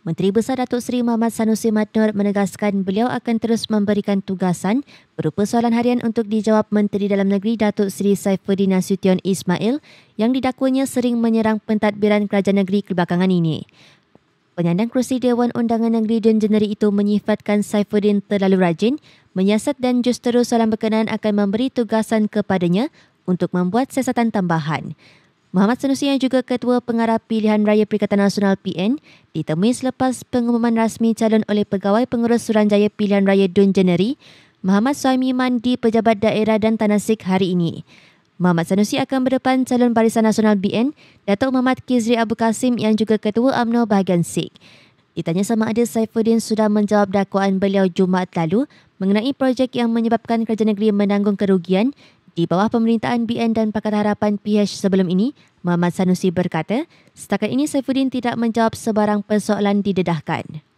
Menteri Besar Datuk Seri Muhammad Sanusi Matnur menegaskan beliau akan terus memberikan tugasan berupa soalan harian untuk dijawab Menteri Dalam Negeri Datuk Seri Saifuddin Nasution Ismail yang didakwanya sering menyerang pentadbiran kerajaan negeri kebelakangan ini. Penyandang kerusi Dewan Undangan Negeri dan Jeneri itu menyifatkan Saifuddin terlalu rajin, menyiasat dan justeru soalan berkenaan akan memberi tugasan kepadanya untuk membuat siasatan tambahan. Muhammad Sanusi yang juga Ketua Pengarah Pilihan Raya Perikatan Nasional PN ditemui selepas pengumuman rasmi calon oleh Pegawai Pengurus Suranjaya Pilihan Raya Dun Jeneri, Muhammad Suami Mandi Pejabat Daerah dan Tanah Sik hari ini. Muhammad Sanusi akan berdepan calon Barisan Nasional BN, Datuk Muhammad Kizri Abu Kasim yang juga Ketua UMNO Bahagian Sik. Ditanya sama ada Saifuddin sudah menjawab dakwaan beliau Jumaat lalu mengenai projek yang menyebabkan kerajaan negeri menanggung kerugian di bawah pemerintahan BN dan pakar Harapan PH sebelum ini, Muhammad Sanusi berkata, setakat ini Saifuddin tidak menjawab sebarang persoalan didedahkan.